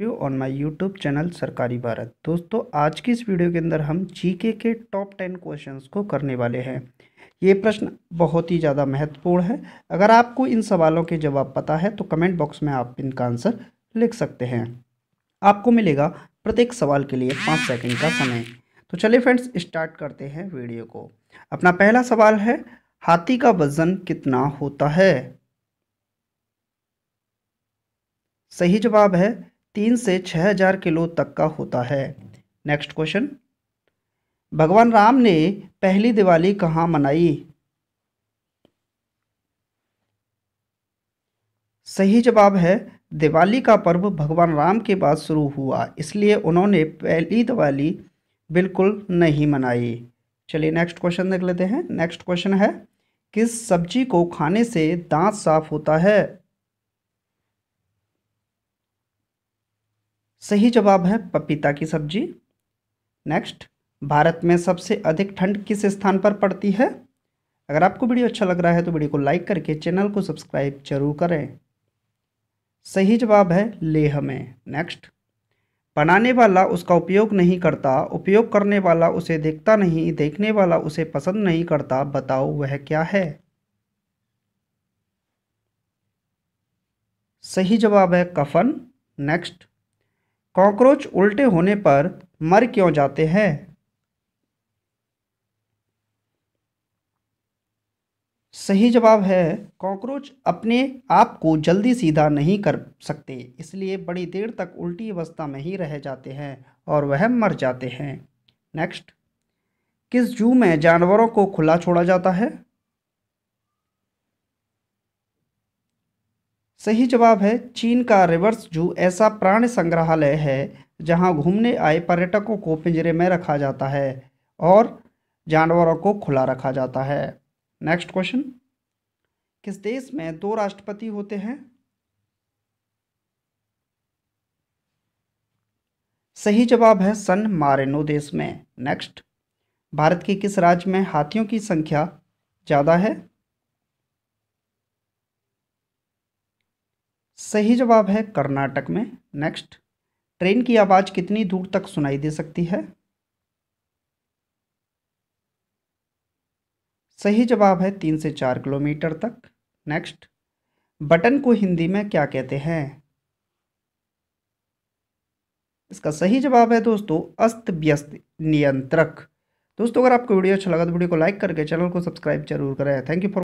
view on my YouTube channel सरकारी भारत दोस्तों आज की इस वीडियो के अंदर हम जीके के टॉप टेन क्वेश्चंस को करने वाले हैं ये प्रश्न बहुत ही ज़्यादा महत्वपूर्ण है अगर आपको इन सवालों के जवाब पता है तो कमेंट बॉक्स में आप इनका आंसर लिख सकते हैं आपको मिलेगा प्रत्येक सवाल के लिए पाँच सेकेंड का समय तो चलिए फ्रेंड्स स्टार्ट करते हैं वीडियो को अपना पहला सवाल है हाथी का वजन कितना होता है सही जवाब है तीन से छः हजार किलो तक का होता है नेक्स्ट क्वेश्चन भगवान राम ने पहली दिवाली कहाँ मनाई सही जवाब है दिवाली का पर्व भगवान राम के बाद शुरू हुआ इसलिए उन्होंने पहली दिवाली बिल्कुल नहीं मनाई चलिए नेक्स्ट क्वेश्चन देख लेते हैं नेक्स्ट क्वेश्चन है किस सब्जी को खाने से दांत साफ होता है सही जवाब है पपीता की सब्जी नेक्स्ट भारत में सबसे अधिक ठंड किस स्थान पर पड़ती है अगर आपको वीडियो अच्छा लग रहा है तो वीडियो को लाइक करके चैनल को सब्सक्राइब जरूर करें सही जवाब है लेह में नेक्स्ट बनाने वाला उसका उपयोग नहीं करता उपयोग करने वाला उसे देखता नहीं देखने वाला उसे पसंद नहीं करता बताओ वह क्या है सही जवाब है कफन नेक्स्ट कॉकरोच उल्टे होने पर मर क्यों जाते हैं सही जवाब है कॉकरोच अपने आप को जल्दी सीधा नहीं कर सकते इसलिए बड़ी देर तक उल्टी अवस्था में ही रह जाते हैं और वह मर जाते हैं नेक्स्ट किस जू में जानवरों को खुला छोड़ा जाता है सही जवाब है चीन का रिवर्स जू ऐसा प्राण संग्रहालय है जहां घूमने आए पर्यटकों को पिंजरे में रखा जाता है और जानवरों को खुला रखा जाता है नेक्स्ट क्वेश्चन किस देश में दो राष्ट्रपति होते हैं सही जवाब है सन मारेनो देश में नेक्स्ट भारत के किस राज्य में हाथियों की संख्या ज़्यादा है सही जवाब है कर्नाटक में नेक्स्ट ट्रेन की आवाज़ कितनी दूर तक सुनाई दे सकती है सही जवाब है तीन से चार किलोमीटर तक नेक्स्ट बटन को हिंदी में क्या कहते हैं इसका सही जवाब है दोस्तों अस्त व्यस्त नियंत्रक दोस्तों अगर आपको वीडियो अच्छा लगा तो वीडियो को लाइक करके चैनल को सब्सक्राइब जरूर करें थैंक यू फॉर